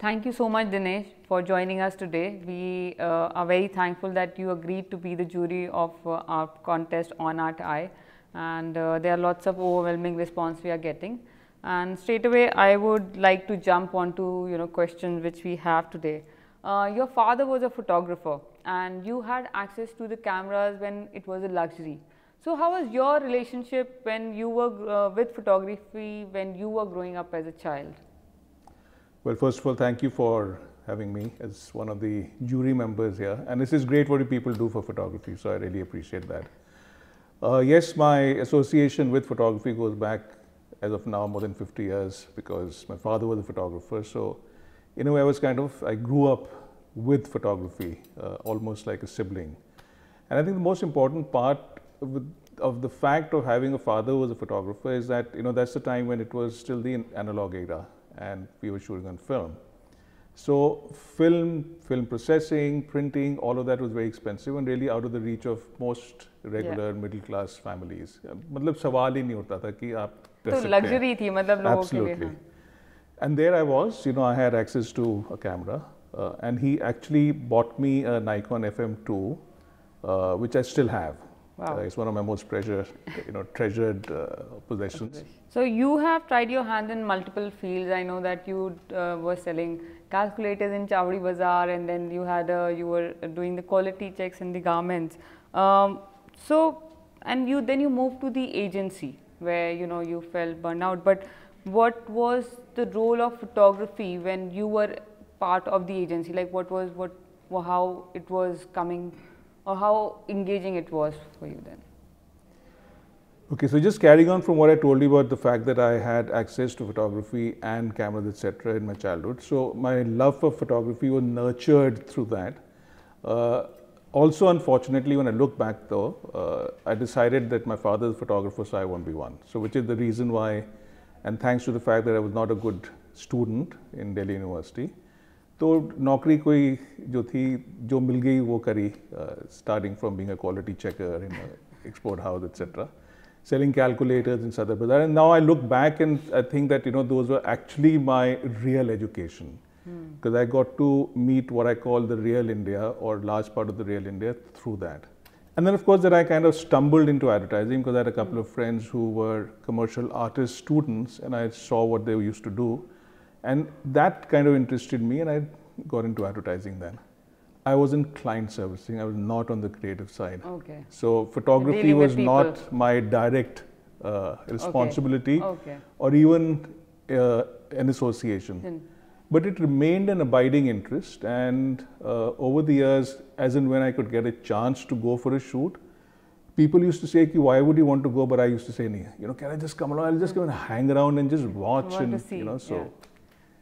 Thank you so much Dinesh for joining us today. We uh, are very thankful that you agreed to be the jury of uh, our contest on Art Eye and uh, there are lots of overwhelming response we are getting. And straight away I would like to jump onto you know questions which we have today uh, your father was a photographer and you had access to the cameras when it was a luxury. So, how was your relationship when you were uh, with photography when you were growing up as a child? Well, first of all, thank you for having me as one of the jury members here and this is great what people do for photography. So, I really appreciate that. Uh, yes, my association with photography goes back as of now more than 50 years because my father was a photographer. So, in a way I was kind of, I grew up with photography, uh, almost like a sibling. And I think the most important part of the fact of having a father who was a photographer is that, you know, that's the time when it was still the analog era and we were shooting on film. So film, film processing, printing, all of that was very expensive and really out of the reach of most regular yeah. middle class families. मतलब सवाल ही नहीं होता था कि आप तो थी मतलब लोगों के लिए. Absolutely. And there I was, you know, I had access to a camera. Uh, and he actually bought me a Nikon FM2, uh, which I still have. Wow. Uh, it's one of my most treasured, you know, treasured uh, possessions. So you have tried your hand in multiple fields. I know that you uh, were selling calculators in Chowri Bazaar, and then you had a, you were doing the quality checks in the garments. Um, so, and you then you moved to the agency where you know you felt burnout. But what was the role of photography when you were part of the agency like what was what how it was coming or how engaging it was for you then okay so just carrying on from what i told you about the fact that i had access to photography and cameras etc in my childhood so my love for photography was nurtured through that uh, also unfortunately when i look back though uh, i decided that my father is a photographer so i won't be one so which is the reason why and thanks to the fact that i was not a good student in delhi university तो नौकरी कोई जो थी जो मिल गई वो करी starting from being a quality checker in export house etcetera selling calculators in Sadar Bazaar. And now I look back and I think that, you know, those were actually my real education. Because hmm. mm. I got to meet what I call the real India or large part of the real India through that. And then, of course, that I kind of stumbled into advertising because I had a couple of friends who were commercial artist students and I saw what they used to do. And that kind of interested me, and I got into advertising then. I was in client servicing. I was not on the creative side. Okay. So photography was not my direct uh, responsibility, okay. Okay. or even uh, an association. Hmm. But it remained an abiding interest, and uh, over the years, as and when I could get a chance to go for a shoot, people used to say, Ki, "Why would you want to go?" But I used to say, you know, can I just come along? I'll just hmm. come and hang around and just watch, and you know." So. Yeah.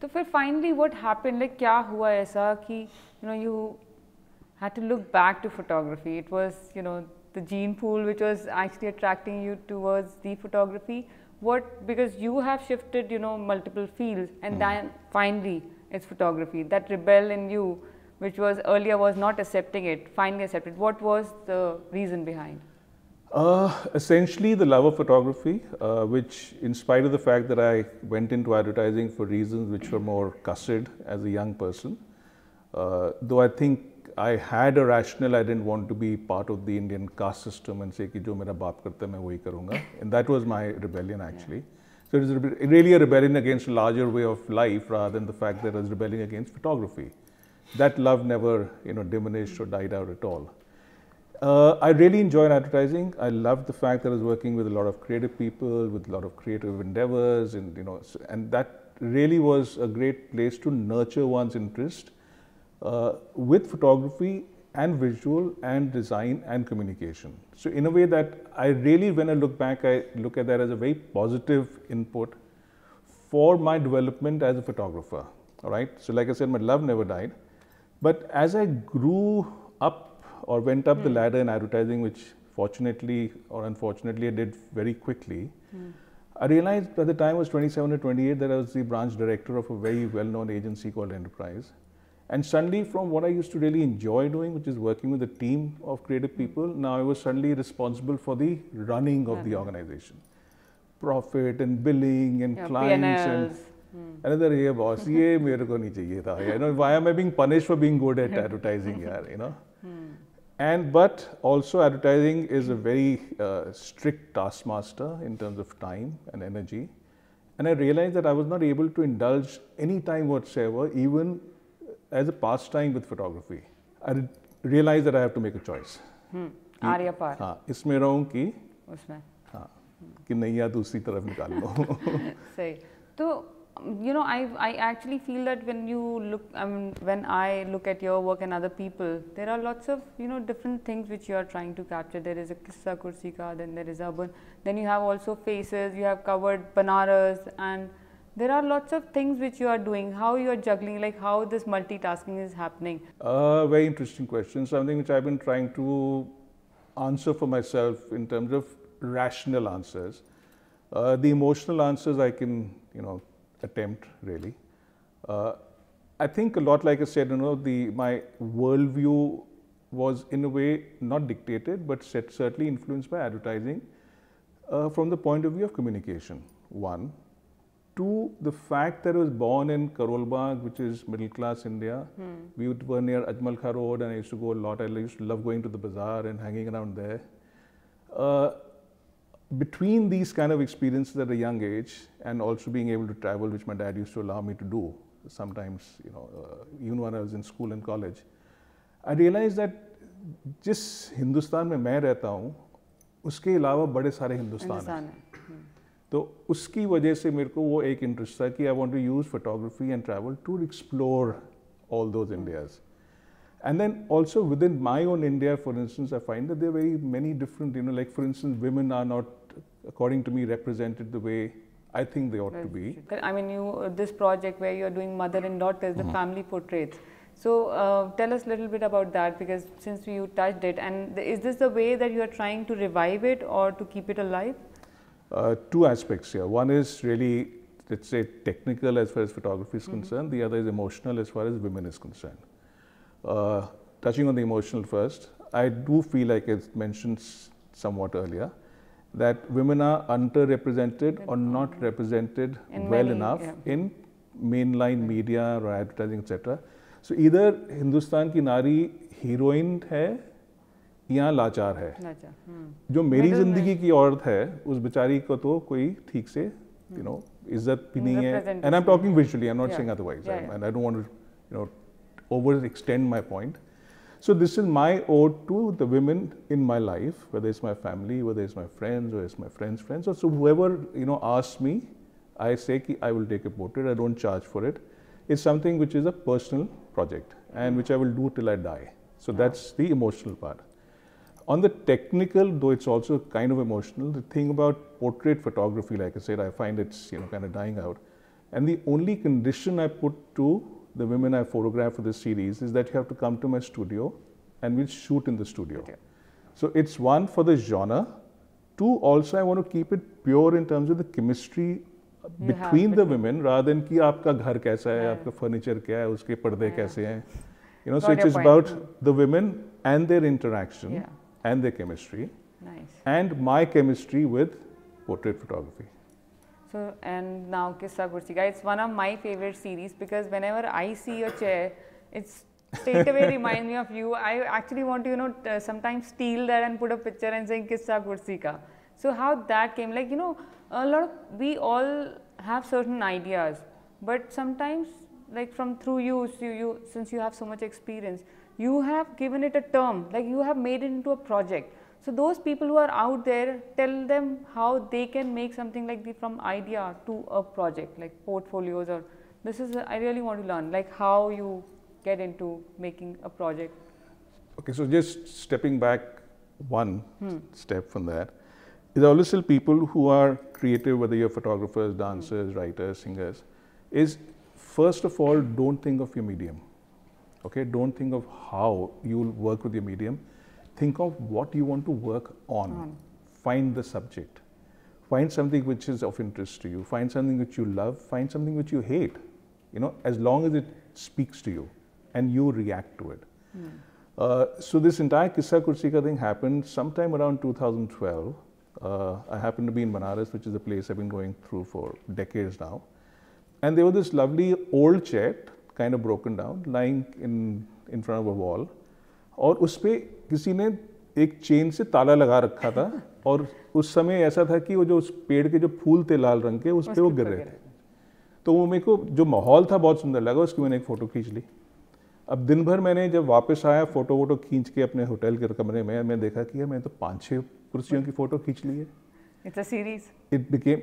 तो फिर finally Like, happen like क्या हुआ ऐसा कि you know you had to look back to photography. It was, you know, the gene pool which was actually attracting you towards the photography. What because you have shifted, you know, multiple fields, and mm. then finally it's photography. That rebel in you, which was earlier was not accepting it, finally accepted. What was the reason behind? Uh, essentially, the love of photography, uh, which, in spite of the fact that I went into advertising for reasons which were more cussed as a young person, uh, though I think I had a rationale, I didn't want to be part of the Indian caste system and say, ki jo mera baap karta main wahi karunga. And that was my rebellion actually. So it was really a rebellion against a larger way of life rather than the fact that I was rebelling against photography. That love never, you know, diminished or died out at all. Uh, I really enjoyed advertising. I loved the fact that I was working with a lot of creative people, with a lot of creative endeavors, and you know, and that really was a great place to nurture one's interest uh, with photography and visual and design and communication. So in a way that I really, when I look back, I look at that as a very positive input for my development as a photographer. All right. So like I said, my love never died. But as I grew up or went up mm. the hmm. ladder in advertising, which fortunately or unfortunately I did very quickly. Mm. I realized at the time I was 27 or 28 that I was the branch director of a very well-known agency called Enterprise. And suddenly from what I used to really enjoy doing, which is working with a team of creative hmm. people, now I was suddenly responsible for the running of the uh-huh. organization. Profit and billing and clients and hmm. another ये boss ये मेरे को नहीं चाहिए you know why am I being punished for being good at advertising यार you know and but also advertising is a very uh, strict taskmaster in terms of time and energy and i realized that i was not able to indulge any time whatsoever even as a pastime with photography i realized that i have to make a choice Arya hmm. पार हाँ इसमें रहूँ कि उसमें हाँ कि सही तो you know I, I actually feel that when you look I mean when I look at your work and other people there are lots of you know different things which you are trying to capture there is a kissa kursi then there is urban then you have also faces you have covered Banaras and there are lots of things which you are doing how you are juggling like how this multitasking is happening. Uh, very interesting question something which I have been trying to answer for myself in terms of rational answers. Uh, the emotional answers I can you know attempt really. Uh, I think a lot like I said, you know, the, my worldview was in a way not dictated, but set, certainly influenced by advertising uh, from the point of view of communication, one. Two, the fact that I was born in Karol Bagh, which is middle class India. Hmm. We were near Ajmal Kha Road and I used to go a lot. I used to love going to the bazaar and hanging around there. Uh, between these kind of experiences at a young age and also being able to travel, which my dad used to allow me to do sometimes, you know, uh, even when I was in school and college, I realized that जिस Hindustan में मैं रहता हूँ उसके अलावा बड़े सारे हिंदुस्तान हैं तो I वजह से मेरे photography and travel to explore all those want And then also within my own India, for instance, I find that there are very many different, you know, like for instance, women are not according to me, represented the way I think they ought to be. I mean, you uh, this project where you are doing mother and daughter, the mm family portraits. So uh, tell us a little bit about that because since you touched it, and is this the way that you are trying to revive it or to keep it alive? Uh, two aspects here. One is really let's say technical as far as photography is mm -hmm. concerned. The other is emotional as far as women is concerned. Uh, touching on the emotional first, I do feel like I mentioned somewhat earlier that women are underrepresented or not represented in well many, enough yeah. in mainline media or advertising etc. So either Hindustan की नारी heroine है या लाचार है लाचार, जो मेरी जिंदगी की औरत है उस बेचारी को तो कोई ठीक से यू नो hmm. इज्जत भी नहीं है and I am talking visually I am not saying otherwise and I don't want to you know over extend my point So this is my ode to the women in my life, whether it's my family, whether it's my friends, or it's my friends' friends, or so whoever you know asks me, I say ki I will take a portrait. I don't charge for it. It's something which is a personal project and which I will do till I die. So that's the emotional part. On the technical, though it's also kind of emotional, the thing about portrait photography, like I said, I find it's you know kind of dying out. And the only condition I put to the women I photograph for this series is that you have to come to my studio and we'll shoot in the studio. Okay. So it's one for the genre. Two, also I want to keep it pure in terms of the chemistry uh, between the women rather than कि आपका घर कैसा है, आपका furniture क्या है, उसके पर्दे कैसे hai. You know, so it is about the women and their interaction and their chemistry and my chemistry with portrait photography. So, and now Kissa Gursiga, it's one of my favorite series because whenever I see a chair, it straight away reminds me of you. I actually want to, you know, sometimes steal that and put a picture and saying Kissa Gursiga. So, how that came, like, you know, a lot of, we all have certain ideas, but sometimes like from through you, so you, since you have so much experience, you have given it a term, like you have made it into a project. So, those people who are out there tell them how they can make something like the from idea to a project like portfolios or this is I really want to learn like how you get into making a project. Okay, so just stepping back one hmm. step from that, is there always still people who are creative whether you're photographers, dancers, hmm. writers, singers is first of all don't think of your medium. Okay, don't think of how you will work with your medium think of what you want to work on. on. Find the subject. Find something which is of interest to you. Find something which you love. Find something which you hate. You know, as long as it speaks to you and you react to it. Mm. Uh, so this entire Kissa Kursika thing happened sometime around 2012. Uh, I happened to be in Banaras, which is a place I've been going through for decades now. And there was this lovely old chair, kind of broken down, lying in, in front of a wall. और उस पर किसी ने एक chain से ताला लगा रखा था और उस समय ऐसा था कि वो जो उस पेड़ के जो फूल थे लाल रंग के उस पर वो गिर रहे थे तो वो मेरे को जो माहौल था बहुत सुंदर लगा उसकी मैंने एक फ़ोटो खींच ली अब दिन भर मैंने जब वापस आया फ़ोटो वोटो खींच के अपने होटल के कमरे में मैं देखा कि मैंने तो पाँच छः कुर्सियों की फ़ोटो खींच ली है it's a series it became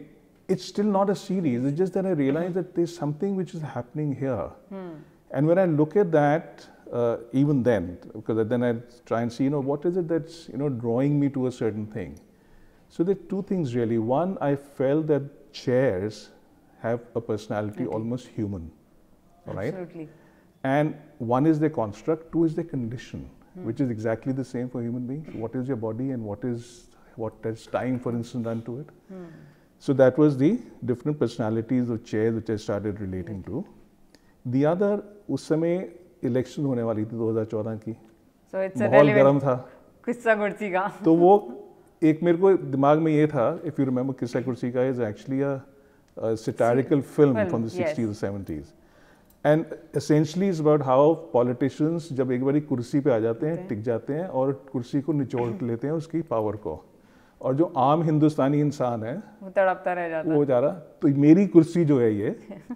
it's still not a series it just that I realise that there's something which is happening here. And when I look at that uh, even then, because then I try and see, you know, what is it that's, you know, drawing me to a certain thing. So there are two things really. One, I felt that chairs have a personality okay. almost human, right? Absolutely. And one is their construct, two is their condition, hmm. which is exactly the same for human beings. What is your body and what is what is time, for instance, done to it? Hmm. So that was the different personalities of chairs which I started relating okay. to. The other, उस समय election होने वाली थी 2014 की so माहौल गर्म था किस्सा कुर्सी का तो वो एक मेरे को दिमाग में ये था if you remember Kissa Kursi Ka is actually a satirical film from the sixties seventies and essentially is about how politicians जब एक बारी कुर्सी पे आ जाते हैं okay. टिक जाते हैं और कुर्सी को निचोड़ लेते हैं उसकी पावर को और जो आम हिंदुस्तानी इंसान है वो तड़पता रह जाता वो जा रहा तो मेरी कुर्सी जो है ये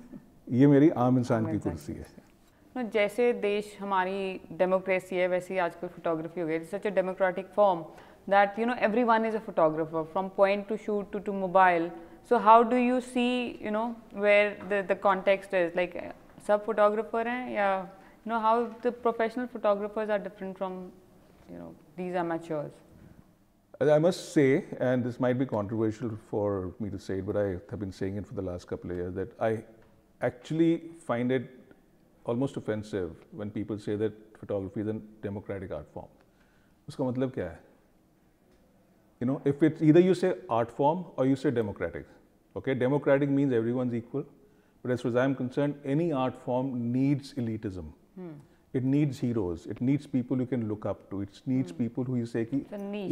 ये मेरी आम इंसान की कुर्सी है नो जैसे देश हमारी डेमोक्रेसी है वैसे ही आजकल फोटोग्राफी हो गई such a that you know everyone is a photographer from point to shoot to, to mobile so how do you see you know where the, the context is like sub photographer hai, yeah you know how the professional photographers are different from you know these amateurs I must say, and this might be controversial for me to say it, but I have been saying it for the last couple of years, that I actually find it almost offensive when people say that photography is an democratic art form उसका मतलब क्या है you know if it's either you say art form और you say democratic okay democratic means everyone equal but as I am concerned any art form needs elitism it needs heroes it needs people you can look up to it's needs people who say कि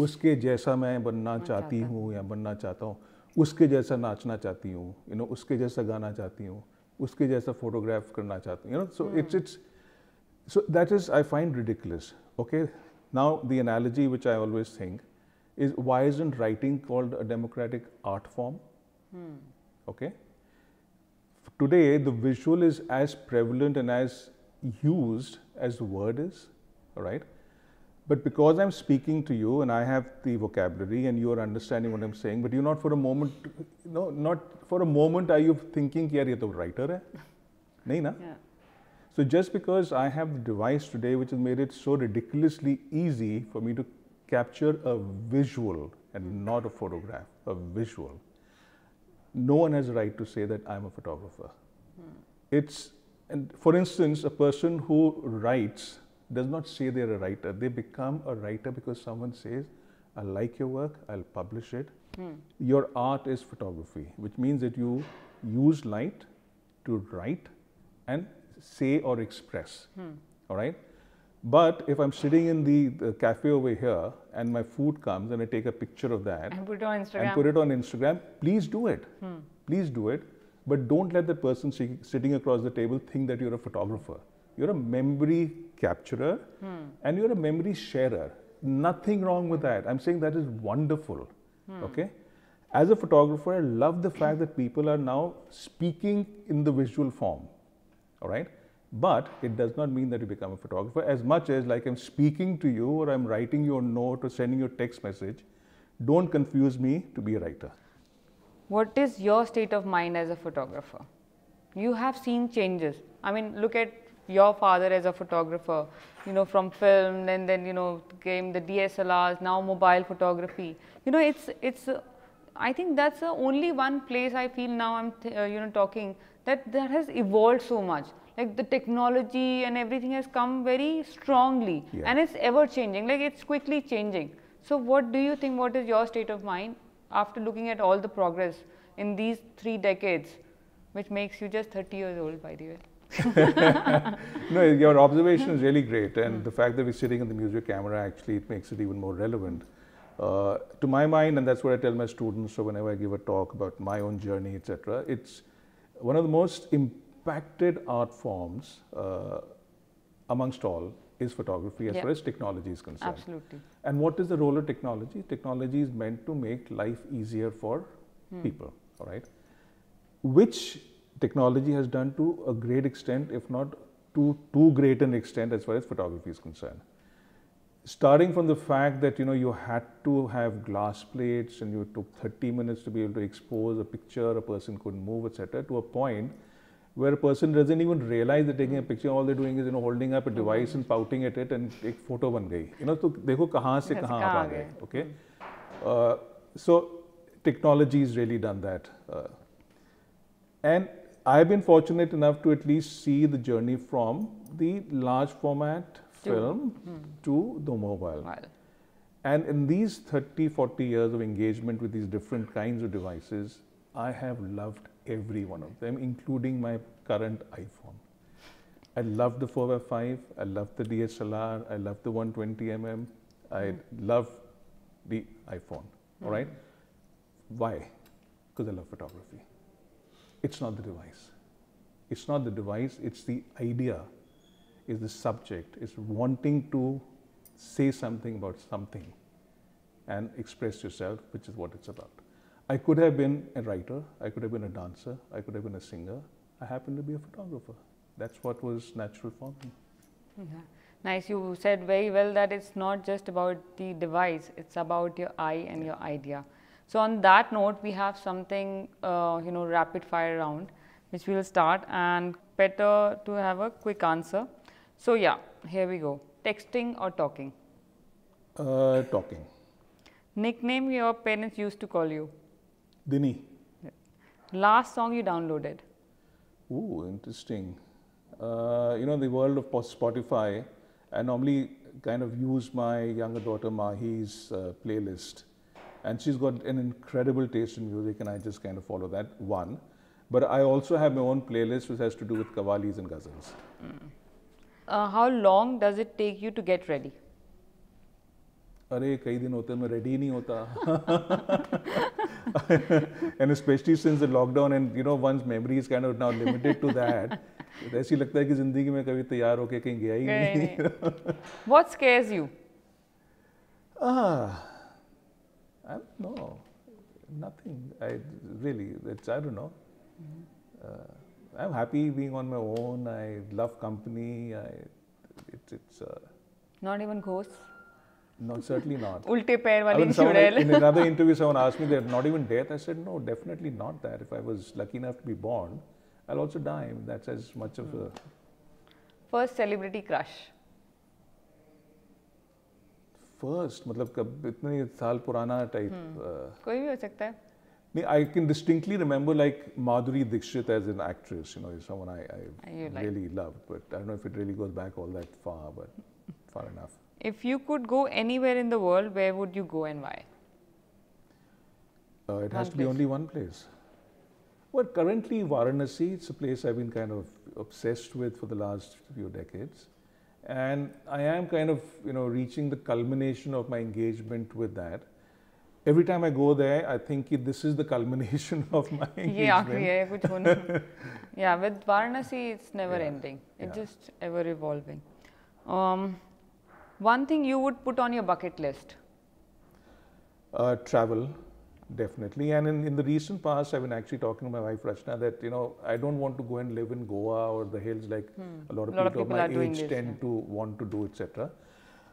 उसके जैसा मैं बनना चाहती हूँ या बनना चाहता हूँ उसके जैसा नाचना चाहती हूँ यू नो उसके जैसा गाना चाहती हूँ uske jaisa photograph karna chahte you know so hmm. it's it's so that is i find ridiculous okay now the analogy which i always think is why isn't writing called a democratic art form hmm. okay today the visual is as prevalent and as used as the word is right but because I'm speaking to you and I have the vocabulary and you are understanding what I'm saying, but you're not for a moment, no, not for a moment are you thinking, yeah, you're the writer. Hai? Nahin, na? Yeah. So just because I have the device today which has made it so ridiculously easy for me to capture a visual and not a photograph, a visual, no one has a right to say that I'm a photographer. Hmm. It's, and for instance, a person who writes does not say they're a writer. They become a writer because someone says, I like your work, I'll publish it. Hmm. Your art is photography, which means that you use light to write and say or express. Hmm. All right? But if I'm sitting in the, the, cafe over here and my food comes and I take a picture of that and put it on Instagram, and put it on Instagram please do it. Hmm. Please do it. But don't let the person sitting across the table think that you're a photographer you're a memory capturer hmm. and you're a memory sharer. Nothing wrong with that. I'm saying that is wonderful. Hmm. Okay. As a photographer, I love the fact that people are now speaking in the visual form. All right. But it does not mean that you become a photographer as much as like I'm speaking to you or I'm writing your note or sending you a text message. Don't confuse me to be a writer. What is your state of mind as a photographer? You have seen changes. I mean, look at your father as a photographer, you know, from film and then, you know, came the DSLRs, now mobile photography. You know, it's, it's, uh, I think that's the only one place I feel now I'm, uh, you know, talking that that has evolved so much. Like the technology and everything has come very strongly yeah. and it's ever changing, like it's quickly changing. So what do you think, what is your state of mind after looking at all the progress in these three decades, which makes you just 30 years old by the way? no, your observation is really great, and hmm. the fact that we're sitting in the music camera actually it makes it even more relevant. Uh, to my mind, and that's what I tell my students. So whenever I give a talk about my own journey, etc., it's one of the most impacted art forms uh, amongst all is photography as yep. far as technology is concerned. Absolutely. And what is the role of technology? Technology is meant to make life easier for hmm. people. All right, which technology has done to a great extent, if not to too great an extent as far as photography is concerned. Starting from the fact that you know you had to have glass plates and you took 30 minutes to be able to expose a picture, a person couldn't move, etc., to a point where a person doesn't even realize they're taking a picture, all they're doing is you know holding up a device and pouting at it and a photo one gay. You know so, देखो कहाँ से कहाँ आप Okay. Uh, so technology has really done that. Uh, and I've been fortunate enough to at least see the journey from the large format film hmm. to the mobile. Wow. And in these 30, 40 years of engagement with these different kinds of devices, I have loved every one of them, including my current iPhone. I love the 4x5, I love the DSLR, I love the 120mm, I hmm. love the iPhone, hmm. all right? Why? Because I love photography. It's not the device. It's not the device, it's the idea, it's the subject, it's wanting to say something about something and express yourself, which is what it's about. I could have been a writer, I could have been a dancer, I could have been a singer. I happened to be a photographer. That's what was natural for me. Yeah. Nice. You said very well that it's not just about the device, it's about your eye and your idea. So on that note, we have something, uh, you know, rapid fire round, which we will start and better to have a quick answer. So yeah, here we go. Texting or talking? Uh, talking. Nickname your parents used to call you? Dini. Last song you downloaded? Ooh, interesting. Uh, you know, the world of Spotify, I normally kind of use my younger daughter Mahi's uh, playlist and she's got an incredible taste in music and I just kind of follow that one. But I also have my own playlist which has to do with kavalis and ghazals. Mm. Uh, how long does it take you to get ready? अरे कई दिन होते हैं मैं ready नहीं होता and specially since the lockdown and you know once memory is kind of now limited to that ऐसी लगता है कि जिंदगी में कभी तैयार होके कहीं गया ही नहीं what scares I'm, no, nothing. I really, it's, I don't know. Uh, I'm happy being on my own. I love company. I, it, it's. Uh, not even ghosts. No, certainly not. pair wali someone, In another interview, someone asked me that not even death. I said no, definitely not that. If I was lucky enough to be born, I'll also die. That's as much of a. Hmm. First celebrity crush first मतलब कब इतने साल पुराना uh, I can distinctly remember like Madhuri Dikshit as an actress you know someone I really loved but I don't know if it really goes back all that far but far enough if you could go anywhere in the world where would you go and why uh, it has to be only one place but currently Varanasi it's a place I've been kind of obsessed with for the last few decades and I am kind of, you know, reaching the culmination of my engagement with that. Every time I go there, I think this is the culmination of my engagement. yeah, with Varanasi, it's never yeah. ending. It's yeah. just ever evolving. Um, one thing you would put on your bucket list? Uh, travel. Definitely. And in, in the recent past, I've been actually talking to my wife Rachna that, you know, I don't want to go and live in Goa or the hills like hmm. a lot of a lot people of, people my age this, tend yeah. to want to do, etc.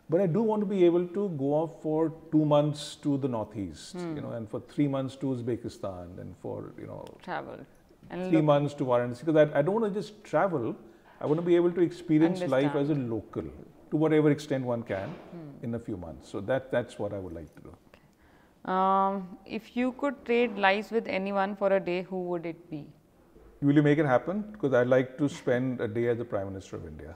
But I do want to be able to go off for two months to the northeast, hmm. you know, and for three months to Uzbekistan and for, you know, travel. And three months to Varanasi because I, I don't want to just travel. I want to be able to experience Understand. life as a local to whatever extent one can hmm. in a few months. So that that's what I would like to do. Um, if you could trade lives with anyone for a day, who would it be? Will you make it happen? Because I'd like to spend a day as the Prime Minister of India.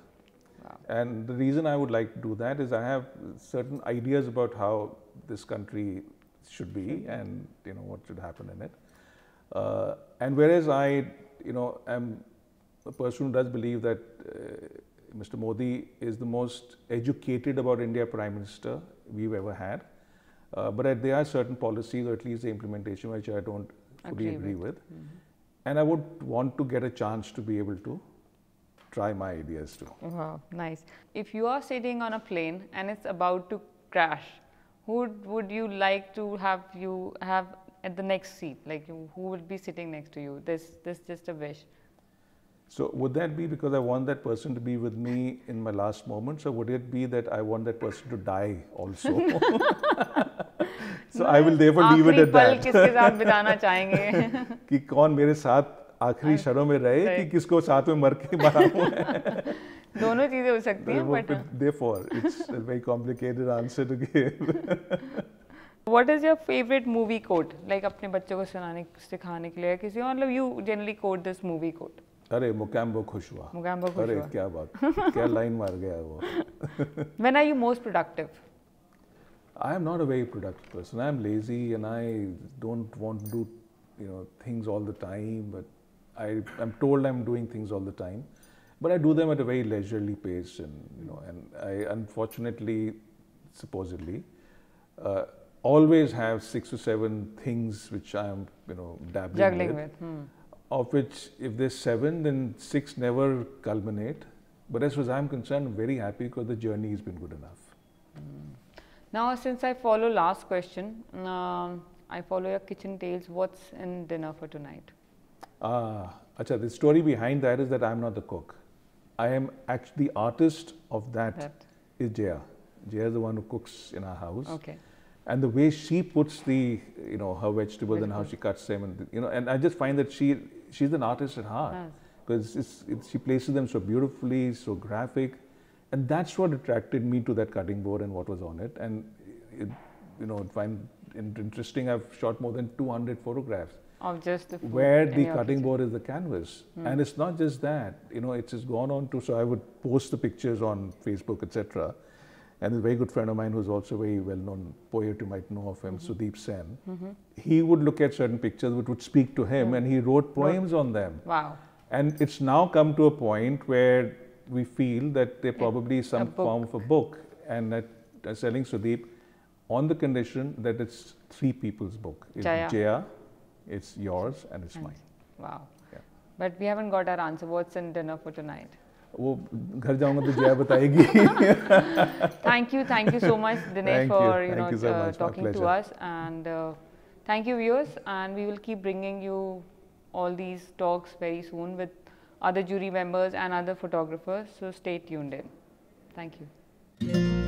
Wow. And the reason I would like to do that is I have certain ideas about how this country should be and you know what should happen in it. Uh, and whereas I, you know, am a person who does believe that uh, Mr. Modi is the most educated about India Prime Minister we've ever had uh, but there are certain policies, or at least the implementation, which I don't fully agree, agree with. with. Mm -hmm. And I would want to get a chance to be able to try my ideas too. Wow, nice. If you are sitting on a plane and it's about to crash, who would you like to have you have at the next seat? Like who would be sitting next to you? This this just a wish. So would that be because I want that person to be with me in my last moments, or would it be that I want that person to die also? so I will therefore leave it at that. किसके साथ बिताना चाहेंगे? कि कौन मेरे साथ आखिरी शरों में रहे कि किसको साथ में मर के मराऊं? दोनों चीजें हो सकती हैं but therefore it's a very complicated answer to give. What is your favorite movie quote? Like अपने बच्चों को सुनाने सिखाने के लिए किसी मतलब you generally quote this movie quote. अरे मुकैम्बो खुश हुआ मुकैम्बो खुश अरे हुआ। क्या बात क्या लाइन मार गया वो when are you most productive I am not a very productive person I am lazy and I don't want to do you know things all the time but I I am told I am doing things all the time but I do them at a very leisurely pace, and you know, and I unfortunately, supposedly, uh, always have six or seven things which I am, you know, dabbling Juggling with. with. Hmm of which if there's seven, then six never culminate. But as far as I'm concerned, I'm very happy because the journey has been good enough. Mm. Now, since I follow last question, um, I follow your kitchen tales. What's in dinner for tonight? Ah, uh, acha, the story behind that is that I'm not the cook. I am actually the artist of that, that. is Jaya. Jaya is the one who cooks in our house. Okay and the way she puts the you know her vegetables Vegetable. and how she cuts them and you know and I just find that she she's an artist at heart because yes. she places them so beautifully, so graphic, and that's what attracted me to that cutting board and what was on it. And it, you know, if I'm interesting, I've shot more than 200 photographs of just the where the cutting kitchen. board is the canvas, hmm. and it's not just that. You know, it's just gone on to. So I would post the pictures on Facebook, etc and a very good friend of mine who's also a very well-known poet, you might know of him, mm -hmm. Sudeep Sen. Mm -hmm. He would look at certain pictures which would speak to him, mm. and he mm-hmm. wrote poems Wrote. on them. Wow! And it's now come to a point where we feel that there probably is some form of a book, and that uh, selling Sudeep on the condition that it's three people's book. It's Jaya, Jaya it's yours, and it's and mine. Wow! Yeah. But we haven't got our answer. What's in dinner for tonight? वो घर जाऊंगा तो जया बताएगी thank you thank you so much Dinesh for you know talking to us and thank you viewers and we will keep bringing you all these talks very soon with other jury members and other photographers so stay tuned in thank you